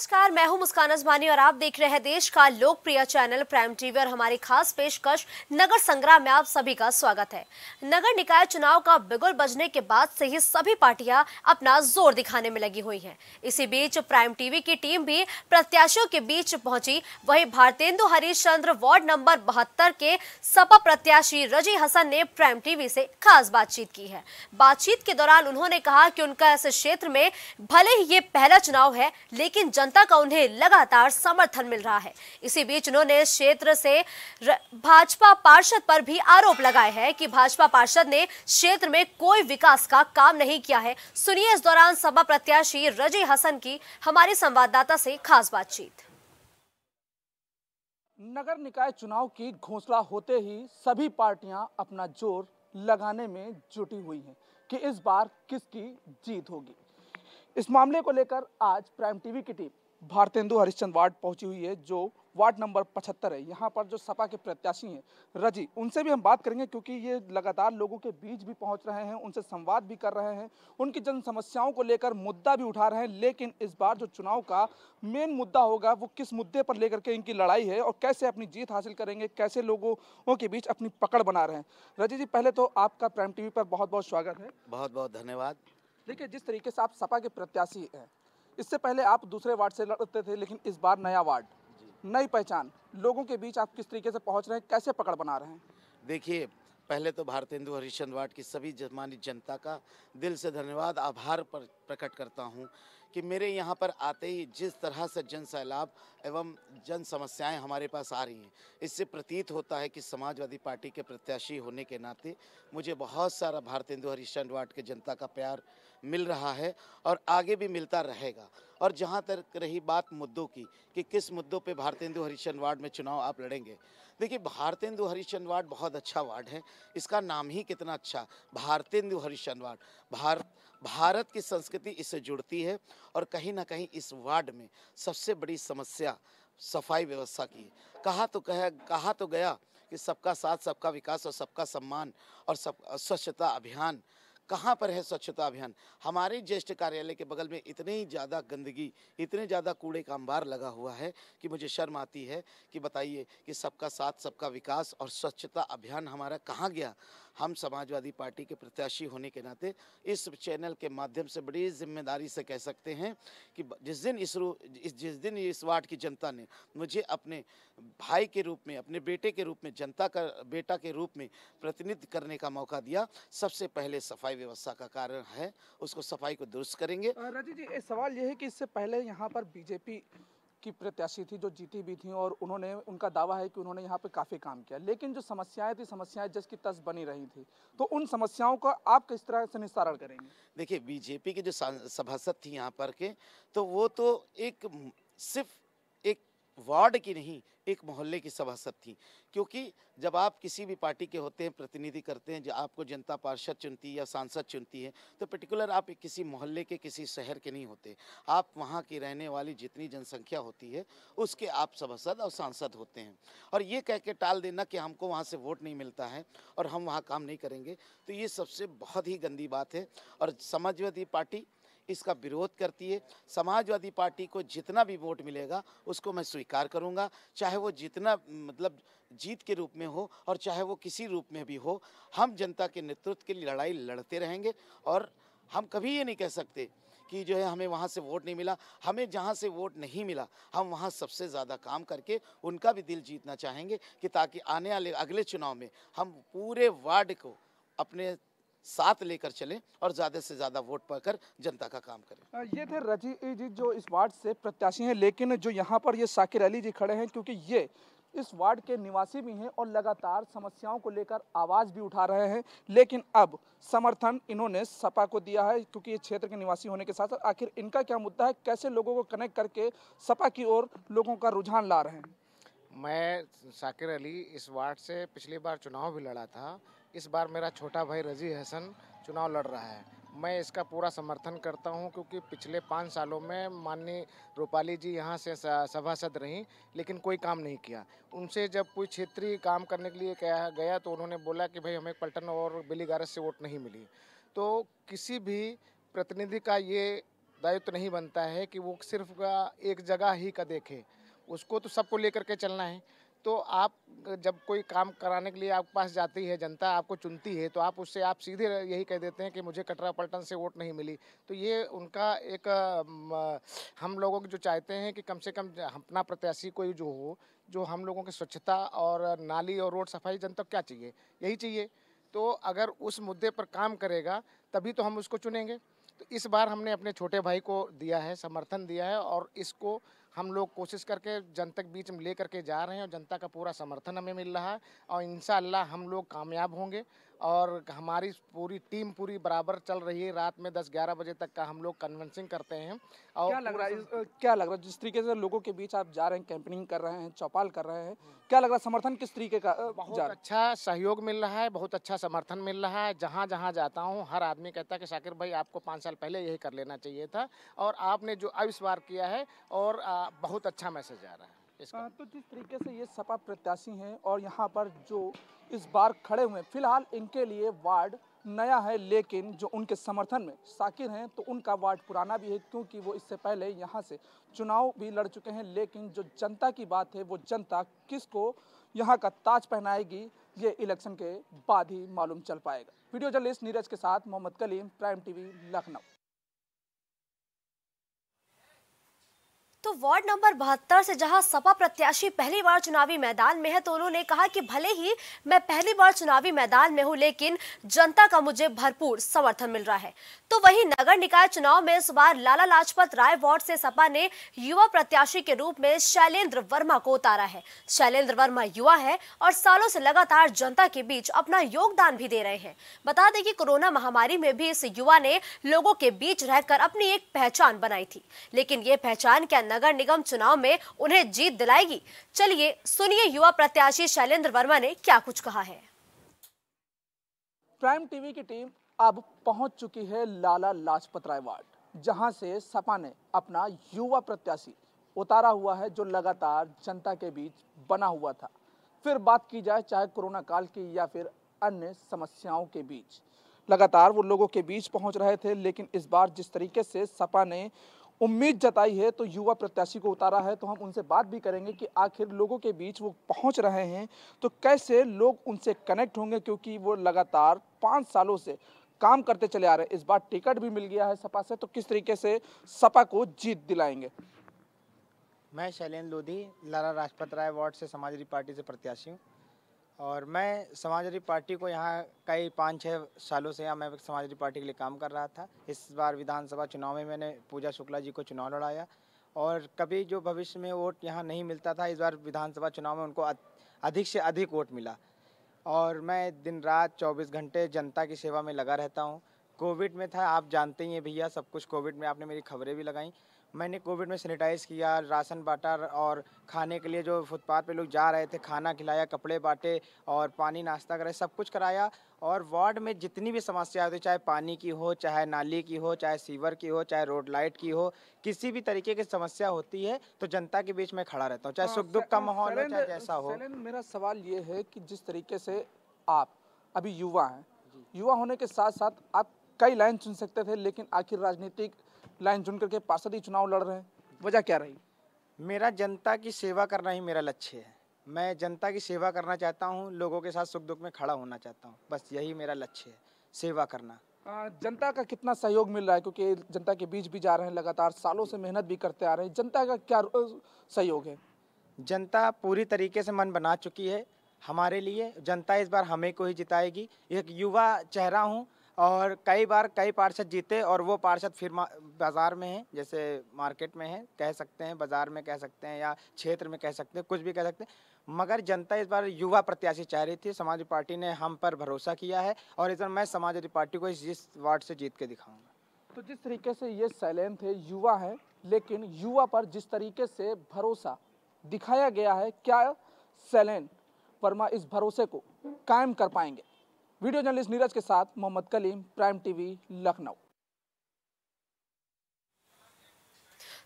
नमस्कार मैं हूं मुस्कान अजमानी और आप देख रहे हैं देश का लोकप्रिय चैनल प्राइम टीवी और हमारी खास पेशकश नगर संग्राम में आप सभी का स्वागत है नगर निकाय चुनाव का बिगुल बजने के बाद से ही सभी पार्टियां अपना जोर दिखाने में लगी हुई हैं इसी बीच प्राइम टीवी की टीम भी प्रत्याशियों के बीच पहुंची वही भारतेंदु हरीश चंद्र वार्ड नंबर बहत्तर के सपा प्रत्याशी रजी हसन ने प्राइम टीवी से खास बातचीत की है बातचीत के दौरान उन्होंने कहा की उनका इस क्षेत्र में भले ही ये पहला चुनाव है लेकिन जन जनता का उन्हें लगातार समर्थन मिल रहा है इसी बीच उन्होंने क्षेत्र से भाजपा पार्षद पर भी आरोप लगाए हैं कि भाजपा पार्षद ने क्षेत्र में कोई विकास का काम नहीं किया है सुनिए इस दौरान सभा प्रत्याशी रजी हसन की हमारे संवाददाता से खास बातचीत नगर निकाय चुनाव की घोषणा होते ही सभी पार्टियां अपना जोर लगाने में जुटी हुई हैं कि इस बार किसकी जीत होगी इस मामले को लेकर आज प्राइम टीवी की टीम भारतेंदु हरिश्चंद वार्ड पहुंची हुई है जो वार्ड नंबर 75 है यहाँ पर जो सपा के प्रत्याशी हैं रजी उनसे भी हम बात करेंगे क्योंकि ये लगातार लोगों के बीच भी पहुंच रहे हैं उनसे संवाद भी कर रहे हैं उनकी जन समस्याओं को लेकर मुद्दा भी उठा रहे हैं लेकिन इस बार जो चुनाव का मेन मुद्दा होगा वो किस मुद्दे पर लेकर के इनकी लड़ाई है और कैसे अपनी जीत हासिल करेंगे कैसे लोगों के बीच अपनी पकड़ बना रहे हैं रजी जी पहले तो आपका प्राइम टीवी पर बहुत बहुत स्वागत है बहुत बहुत धन्यवाद देखिए जिस तरीके से आप सपा के प्रत्याशी हैं इससे पहले आप दूसरे वार्ड से लड़ते थे लेकिन इस बार नया वार्ड नई पहचान लोगों के बीच आप किस तरीके से पहुंच रहे हैं कैसे पकड़ बना रहे हैं देखिए पहले तो भारत हिंदू हरिश्चंद वार्ड की सभी जमानित जनता का दिल से धन्यवाद आभार पर प्रकट करता हूँ कि मेरे यहाँ पर आते ही जिस तरह से जन सैलाब एवं जन समस्याएं हमारे पास आ रही हैं इससे प्रतीत होता है कि समाजवादी पार्टी के प्रत्याशी होने के नाते मुझे बहुत सारा भारत हिंदू हरिश्चंद वार्ड के जनता का प्यार मिल रहा है और आगे भी मिलता रहेगा और जहाँ तक रही बात मुद्दों की कि किस मुद्दों पर भारत हिंदू हरिश्चंद वार्ड में चुनाव आप लड़ेंगे देखिए भारतेंदु हरिश्चंद वार्ड बहुत अच्छा वार्ड है इसका नाम ही कितना अच्छा भारतेंदु हरिश्चंद वार्ड भारत भारत की संस्कृति इससे जुड़ती है और कहीं ना कहीं इस वार्ड में सबसे बड़ी समस्या सफाई व्यवस्था की कहा तो कह कहा तो गया कि सबका साथ सबका विकास और सबका सम्मान और सब स्वच्छता अभियान कहाँ पर है स्वच्छता अभियान हमारे ज्येष्ठ कार्यालय के बगल में इतने ही ज़्यादा गंदगी इतने ज़्यादा कूड़े का अंबार लगा हुआ है कि मुझे शर्म आती है कि बताइए कि सबका साथ सबका विकास और स्वच्छता अभियान हमारा कहाँ गया हम समाजवादी पार्टी के प्रत्याशी होने के नाते इस चैनल के माध्यम से बड़ी जिम्मेदारी से कह सकते हैं कि जिस दिन इस जिस दिन इस वार्ड की जनता ने मुझे अपने भाई के रूप में अपने बेटे के रूप में जनता का बेटा के रूप में प्रतिनिधित्व करने का मौका दिया सबसे पहले सफाई व्यवस्था का कारण है उसको सफाई को दुरुस्त करेंगे राजीव जी सवाल यह है कि इससे पहले यहाँ पर बीजेपी की प्रत्याशी थी जो जीती भी थी और उन्होंने उनका दावा है कि उन्होंने यहाँ पे काफ़ी काम किया लेकिन जो समस्याएं थी समस्याएं जस की तस बनी रही थी तो उन समस्याओं का आप किस तरह से निस्तारण करेंगे देखिए बीजेपी के जो सभासद थी यहाँ पर के तो वो तो एक सिर्फ वार्ड की नहीं एक मोहल्ले की सभासद थी क्योंकि जब आप किसी भी पार्टी के होते हैं प्रतिनिधि करते हैं जब आपको जनता पार्षद चुनती है या सांसद चुनती है तो पर्टिकुलर आप किसी मोहल्ले के किसी शहर के नहीं होते आप वहाँ की रहने वाली जितनी जनसंख्या होती है उसके आप सभासद और सांसद होते हैं और ये कह के टाल देना कि हमको वहाँ से वोट नहीं मिलता है और हम वहाँ काम नहीं करेंगे तो ये सबसे बहुत ही गंदी बात है और समाजवादी पार्टी इसका विरोध करती है समाजवादी पार्टी को जितना भी वोट मिलेगा उसको मैं स्वीकार करूंगा चाहे वो जितना मतलब जीत के रूप में हो और चाहे वो किसी रूप में भी हो हम जनता के नेतृत्व के लिए लड़ाई लड़ते रहेंगे और हम कभी ये नहीं कह सकते कि जो है हमें वहाँ से वोट नहीं मिला हमें जहाँ से वोट नहीं मिला हम वहाँ सबसे ज़्यादा काम करके उनका भी दिल जीतना चाहेंगे कि ताकि आने वाले अगले चुनाव में हम पूरे वार्ड को अपने साथ लेकर चलें और ज़्यादा से ज़्यादा वोट पाकर जनता का काम करें ये थे रजी जी जो इस वार्ड से प्रत्याशी हैं लेकिन जो यहाँ पर ये साकिर अली जी खड़े हैं क्योंकि ये इस वार्ड के निवासी भी हैं और लगातार समस्याओं को लेकर आवाज़ भी उठा रहे हैं लेकिन अब समर्थन इन्होंने सपा को दिया है क्योंकि ये क्षेत्र के निवासी होने के साथ साथ आखिर इनका क्या मुद्दा है कैसे लोगों को कनेक्ट करके सपा की ओर लोगों का रुझान ला रहे हैं मैं साकिर अली इस वार्ड से पिछली बार चुनाव भी लड़ा था इस बार मेरा छोटा भाई रजी हसन चुनाव लड़ रहा है मैं इसका पूरा समर्थन करता हूं क्योंकि पिछले पाँच सालों में माननीय रूपाली जी यहां से सभासद रहीं लेकिन कोई काम नहीं किया उनसे जब कोई क्षेत्रीय काम करने के लिए गया तो उन्होंने बोला कि भाई हमें पलटन और बिली से वोट नहीं मिली तो किसी भी प्रतिनिधि का ये दायित्व तो नहीं बनता है कि वो सिर्फ एक जगह ही का देखे उसको तो सबको लेकर के चलना है तो आप जब कोई काम कराने के लिए आपके पास जाती है जनता आपको चुनती है तो आप उससे आप सीधे यही कह देते हैं कि मुझे कटरा पलटन से वोट नहीं मिली तो ये उनका एक हम लोगों को जो चाहते हैं कि कम से कम अपना प्रत्याशी कोई जो हो जो हम लोगों की स्वच्छता और नाली और रोड सफाई जनता क्या चाहिए यही चाहिए तो अगर उस मुद्दे पर काम करेगा तभी तो हम उसको चुनेंगे तो इस बार हमने अपने छोटे भाई को दिया है समर्थन दिया है और इसको हम लोग कोशिश करके जनता के बीच में ले करके जा रहे हैं और जनता का पूरा समर्थन हमें मिल रहा है और इन हम लोग कामयाब होंगे और हमारी पूरी टीम पूरी बराबर चल रही है रात में 10-11 बजे तक का हम लोग कन्वेंसिंग करते हैं और क्या लग रहा है क्या लग रहा है जिस तरीके से लोगों के बीच आप जा रहे हैं कैंपेनिंग कर रहे हैं चौपाल कर रहे हैं क्या लग रहा है समर्थन किस तरीके का बहुत अच्छा सहयोग मिल रहा है बहुत अच्छा समर्थन मिल रहा है जहाँ जहाँ जाता हूँ हर आदमी कहता है कि शाकिर भाई आपको पाँच साल पहले यही कर लेना चाहिए था और आपने जो अविश्वार किया है और बहुत अच्छा मैसेज आ रहा है इसका तो जिस तरीके से ये सपा प्रत्याशी हैं और यहाँ पर जो इस बार खड़े हुए हैं फिलहाल इनके लिए वार्ड नया है लेकिन जो उनके समर्थन में साकिर हैं तो उनका वार्ड पुराना भी है क्योंकि वो इससे पहले यहाँ से चुनाव भी लड़ चुके हैं लेकिन जो जनता की बात है वो जनता किसको यहाँ का ताज पहनाएगी ये इलेक्शन के बाद ही मालूम चल पाएगा वीडियो जर्नलिस्ट नीरज के साथ मोहम्मद कलीम प्राइम टीवी लखनऊ तो वार्ड नंबर बहत्तर से जहां सपा प्रत्याशी पहली बार चुनावी मैदान में है तो उन्होंने कहा कि भले ही मैं पहली बार चुनावी मैदान में हूं लेकिन जनता का मुझे भरपूर समर्थन मिल रहा है तो वहीं नगर निकाय चुनाव में इस बार लाला लाजपत राय वार्ड से सपा ने युवा प्रत्याशी के रूप में शैलेंद्र वर्मा को उतारा है शैलेंद्र वर्मा युवा है और सालों से लगातार जनता के बीच अपना योगदान भी दे रहे हैं बता दें कि कोरोना महामारी में भी इस युवा ने लोगों के बीच रहकर अपनी एक पहचान बनाई थी लेकिन ये पहचान क्या नगर निगम चुनाव में उन्हें जीत दिलाएगी चलिए सुनिए युवा प्रत्याशी शैलेंद्र वर्मा ने क्या कुछ कहा है प्राइम टीवी की टीम अब पहुंच चुकी है लाला लाजपत राय वार्ड जहां से सपा ने अपना युवा प्रत्याशी उतारा हुआ है जो लगातार जनता के बीच बना हुआ था फिर बात की जाए चाहे कोरोना काल की या फिर अन्य समस्याओं के बीच लगातार वो लोगों के बीच पहुंच रहे थे लेकिन इस बार जिस तरीके से सपा ने उम्मीद जताई है तो युवा प्रत्याशी को उतारा है तो हम उनसे बात भी करेंगे कि आखिर लोगों के बीच वो पहुंच रहे हैं तो कैसे लोग उनसे कनेक्ट होंगे क्योंकि वो लगातार पाँच सालों से काम करते चले आ रहे हैं इस बार टिकट भी मिल गया है सपा से तो किस तरीके से सपा को जीत दिलाएंगे मैं शैलेंद्र लोधी लारा राजपत राय वार्ड से समाजवादी पार्टी से प्रत्याशी हूँ और मैं समाजवादी पार्टी को यहाँ कई पाँच छः सालों से यहाँ मैं समाजवादी पार्टी के लिए काम कर रहा था इस बार विधानसभा चुनाव में मैंने पूजा शुक्ला जी को चुनाव लड़ाया और कभी जो भविष्य में वोट यहाँ नहीं मिलता था इस बार विधानसभा चुनाव में उनको अधिक से अधिक वोट मिला और मैं दिन रात 24 घंटे जनता की सेवा में लगा रहता हूँ कोविड में था आप जानते ही हैं भैया सब कुछ कोविड में आपने मेरी खबरें भी लगाई मैंने कोविड में सैनिटाइज किया राशन बांटा और खाने के लिए जो फुटपाथ पे लोग जा रहे थे खाना खिलाया कपड़े बांटे और पानी नाश्ता कराया सब कुछ कराया और वार्ड में जितनी भी समस्या होती चाहे पानी की हो चाहे नाली की हो चाहे सीवर की हो चाहे रोड लाइट की हो किसी भी तरीके की समस्या होती है तो जनता के बीच में खड़ा रहता हूँ चाहे हाँ, सुख दुख का माहौल हो चाहे जैसा हो मेरा सवाल ये है कि जिस तरीके से आप अभी युवा हैं युवा होने के साथ साथ आप कई लाइन चुन सकते थे लेकिन आखिर राजनीतिक लाइन चुन करके पार्षद ही चुनाव लड़ रहे हैं वजह क्या रही मेरा जनता की सेवा करना ही मेरा लक्ष्य है मैं जनता की सेवा करना चाहता हूँ लोगों के साथ सुख दुख में खड़ा होना चाहता हूँ बस यही मेरा लक्ष्य है सेवा करना जनता का कितना सहयोग मिल रहा है क्योंकि जनता के बीच भी जा रहे हैं लगातार सालों से मेहनत भी करते आ रहे हैं जनता का क्या सहयोग है जनता पूरी तरीके से मन बना चुकी है हमारे लिए जनता इस बार हमें को ही जिताएगी एक युवा चेहरा हूँ और कई बार कई पार्षद जीते और वो पार्षद फिर बाज़ार में हैं जैसे मार्केट में हैं कह सकते हैं बाज़ार में कह सकते हैं या क्षेत्र में कह सकते हैं कुछ भी कह सकते हैं मगर जनता इस बार युवा प्रत्याशी चाह रही थी समाजवादी पार्टी ने हम पर भरोसा किया है और इस बार मैं समाजवादी पार्टी को इस वार्ड से जीत के दिखाऊँगा तो जिस तरीके से ये सैलैन थे युवा हैं लेकिन युवा पर जिस तरीके से भरोसा दिखाया गया है क्या सैलैन परमा इस भरोसे को कायम कर पाएंगे वीडियो जर्नलिस्ट नीरज के साथ मोहम्मद कलीम प्राइम टीवी लखनऊ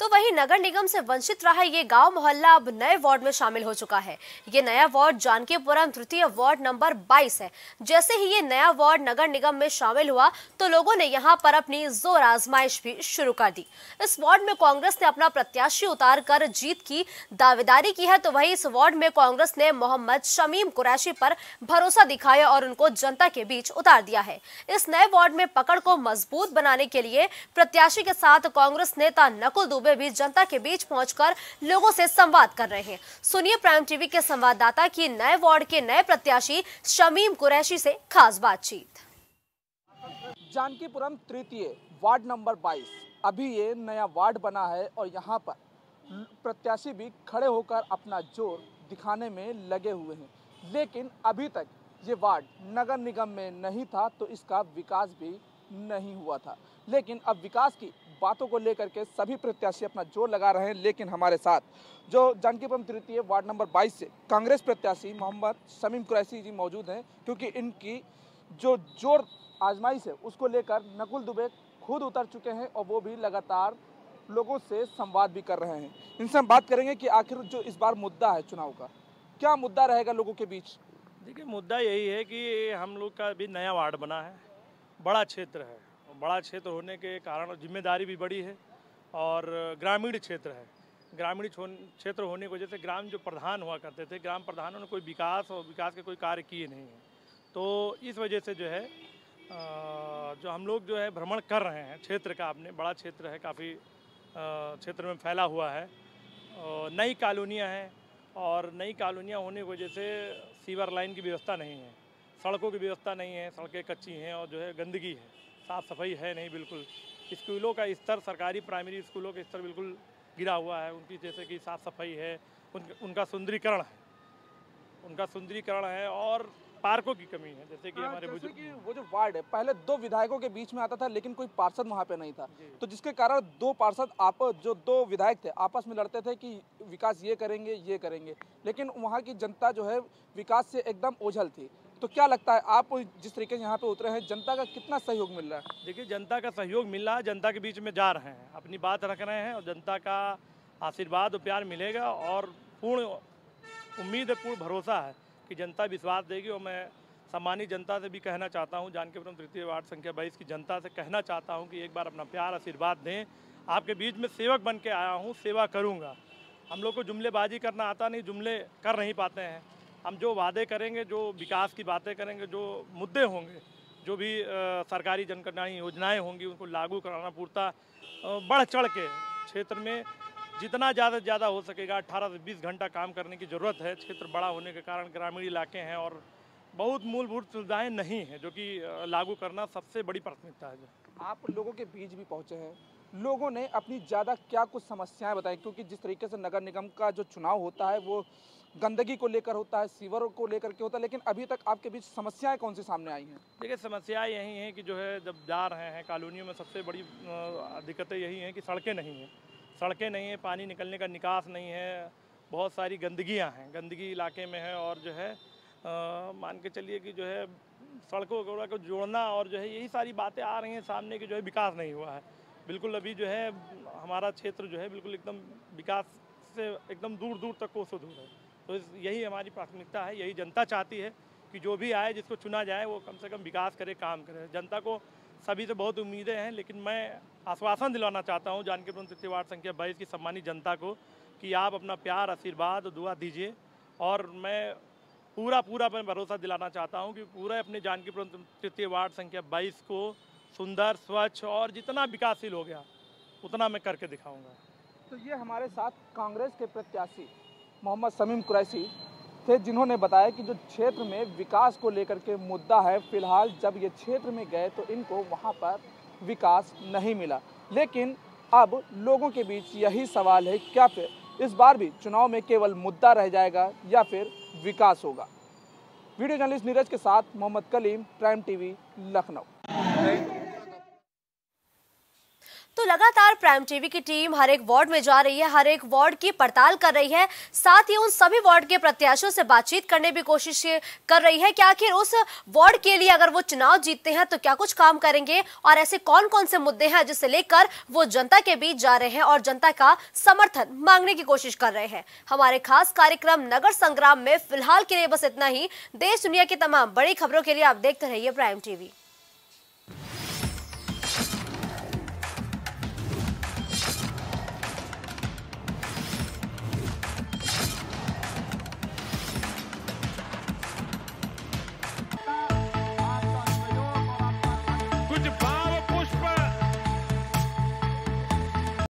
तो वहीं नगर निगम से वंचित रहा ये गांव मोहल्ला अब नए वार्ड में शामिल हो चुका है ये नया वार्ड जानकीपुरम तृतीय वार्ड नंबर 22 है जैसे ही ये नया वार्ड नगर निगम में शामिल हुआ तो लोगों ने यहाँ पर अपनी जोर आजमाइश भी शुरू कर दी इस वार्ड में कांग्रेस ने अपना प्रत्याशी उतार कर जीत की दावेदारी की है तो वही इस वार्ड में कांग्रेस ने मोहम्मद शमीम कुरैशी पर भरोसा दिखाया और उनको जनता के बीच उतार दिया है इस नए वार्ड में पकड़ को मजबूत बनाने के लिए प्रत्याशी के साथ कांग्रेस नेता नकुल दुबे सूबे भी जनता के बीच पहुंचकर लोगों से संवाद कर रहे हैं सुनिए प्राइम टीवी के संवाददाता की नए वार्ड के नए प्रत्याशी शमीम कुरैशी से खास बातचीत जानकीपुरम तृतीय वार्ड नंबर 22 अभी ये नया वार्ड बना है और यहाँ पर प्रत्याशी भी खड़े होकर अपना जोर दिखाने में लगे हुए हैं लेकिन अभी तक ये वार्ड नगर निगम में नहीं था तो इसका विकास भी नहीं हुआ था लेकिन अब विकास की बातों को लेकर के सभी प्रत्याशी अपना जोर लगा रहे हैं लेकिन हमारे साथ जो जानकीपुरम तृतीय वार्ड नंबर 22 से कांग्रेस प्रत्याशी मोहम्मद शमीम कुरैसी जी मौजूद हैं क्योंकि इनकी जो जोर आजमाइश है उसको लेकर नकुल दुबे खुद उतर चुके हैं और वो भी लगातार लोगों से संवाद भी कर रहे हैं इनसे हम बात करेंगे कि आखिर जो इस बार मुद्दा है चुनाव का क्या मुद्दा रहेगा लोगों के बीच देखिए मुद्दा यही है कि हम लोग का अभी नया वार्ड बना है बड़ा क्षेत्र है बड़ा क्षेत्र होने के कारण जिम्मेदारी भी बड़ी है और ग्रामीण क्षेत्र है ग्रामीण क्षेत्र होने की वजह से ग्राम जो प्रधान हुआ करते थे ग्राम प्रधानों ने कोई विकास और विकास के कोई कार्य किए नहीं हैं तो इस वजह से जो है जो हम लोग जो है भ्रमण कर रहे हैं क्षेत्र का आपने बड़ा क्षेत्र है काफ़ी क्षेत्र में फैला हुआ है नई कॉलोनियाँ हैं और नई कॉलोनियाँ होने की वजह से सीवर लाइन की व्यवस्था नहीं है सड़कों की व्यवस्था नहीं है सड़कें कच्ची हैं और जो है गंदगी है साफ सफाई है नहीं बिल्कुल स्कूलों का स्तर सरकारी प्राइमरी स्कूलों का स्तर बिल्कुल गिरा हुआ है उनकी जैसे कि साफ सफाई है उन, उनका सुंदरीकरण है उनका सुंदरीकरण है और पार्कों की कमी है जैसे कि हाँ, हमारे बुजुर्ग वो जो वार्ड है पहले दो विधायकों के बीच में आता था लेकिन कोई पार्षद वहाँ पे नहीं था तो जिसके कारण दो पार्षद आप जो दो विधायक थे आपस में लड़ते थे कि विकास ये करेंगे ये करेंगे लेकिन वहाँ की जनता जो है विकास से एकदम ओझल थी तो क्या लगता है आप जिस तरीके से यहाँ पे उतरे हैं जनता का कितना सहयोग मिल रहा है देखिए जनता का सहयोग मिल रहा है जनता के बीच में जा रहे हैं अपनी बात रख रहे हैं और जनता का आशीर्वाद और प्यार मिलेगा और पूर्ण उम्मीद है पूर्ण भरोसा है कि जनता विश्वास देगी और मैं सम्मानित जनता से भी कहना चाहता हूँ जानकीपुरम तृतीय वार्ड संख्या बाईस की जनता से कहना चाहता हूँ कि एक बार अपना प्यार आशीर्वाद दें आपके बीच में सेवक बन के आया हूँ सेवा करूँगा हम लोग को जुमलेबाजी करना आता नहीं जुमले कर नहीं पाते हैं हम जो वादे करेंगे जो विकास की बातें करेंगे जो मुद्दे होंगे जो भी सरकारी जनकल्याण योजनाएं होंगी उनको लागू कराना पूर्ता बढ़ चढ़ के क्षेत्र में जितना ज़्यादा से ज़्यादा हो सकेगा अट्ठारह से बीस घंटा काम करने की ज़रूरत है क्षेत्र बड़ा होने के कारण ग्रामीण इलाके हैं और बहुत मूलभूत सुविधाएं नहीं हैं जो कि लागू करना सबसे बड़ी प्राथमिकता है आप लोगों के बीच भी पहुँचे हैं लोगों ने अपनी ज़्यादा क्या कुछ समस्याएं बताई क्योंकि जिस तरीके से नगर निगम का जो चुनाव होता है वो गंदगी को लेकर होता है सीवर को लेकर के होता है लेकिन अभी तक आपके बीच समस्याएं कौन सी सामने आई हैं देखिए समस्याएं यही हैं कि जो है जब जा रहे हैं कॉलोनियों में सबसे बड़ी दिक्कतें यही हैं कि सड़कें नहीं हैं सड़कें नहीं हैं पानी निकलने का निकास नहीं है बहुत सारी गंदगियाँ हैं गंदगी इलाके में है और जो है मान के चलिए कि जो है सड़कों को जोड़ना और जो है यही सारी बातें आ रही हैं सामने कि जो है विकास नहीं हुआ है बिल्कुल अभी जो है हमारा क्षेत्र जो है बिल्कुल एकदम विकास से एकदम दूर दूर तक कोसों दूर है तो यही हमारी प्राथमिकता है यही जनता चाहती है कि जो भी आए जिसको चुना जाए वो कम से कम विकास करे काम करे जनता को सभी से बहुत उम्मीदें हैं लेकिन मैं आश्वासन दिलाना चाहता हूँ जानकी तृतीय वार्ड संख्या बाईस की सम्मानित जनता को कि आप अपना प्यार आशीर्वाद दुआ दीजिए और मैं पूरा पूरा मैं भरोसा दिलाना चाहता हूँ कि पूरा अपने जानकीपुरम तृतीय वार्ड संख्या बाईस को सुंदर स्वच्छ और जितना विकासशील हो गया उतना मैं करके दिखाऊंगा तो ये हमारे साथ कांग्रेस के प्रत्याशी मोहम्मद समीम कुरैसी थे जिन्होंने बताया कि जो क्षेत्र में विकास को लेकर के मुद्दा है फिलहाल जब ये क्षेत्र में गए तो इनको वहाँ पर विकास नहीं मिला लेकिन अब लोगों के बीच यही सवाल है क्या फिर इस बार भी चुनाव में केवल मुद्दा रह जाएगा या फिर विकास होगा वीडियो जर्नलिस्ट नीरज के साथ मोहम्मद कलीम प्राइम टीवी लखनऊ तो लगातार प्राइम टीवी की टीम हर एक वार्ड में जा रही है हर एक वार्ड की पड़ताल कर रही है साथ ही उन सभी वार्ड के प्रत्याशियों से बातचीत करने की कोशिश कर रही है कि आखिर उस वार्ड के लिए अगर वो चुनाव जीतते हैं तो क्या कुछ काम करेंगे और ऐसे कौन कौन से मुद्दे हैं जिसे लेकर वो जनता के बीच जा रहे हैं और जनता का समर्थन मांगने की कोशिश कर रहे हैं हमारे खास कार्यक्रम नगर संग्राम में फिलहाल के लिए बस इतना ही देश दुनिया की तमाम बड़ी खबरों के लिए आप देखते रहिए प्राइम टीवी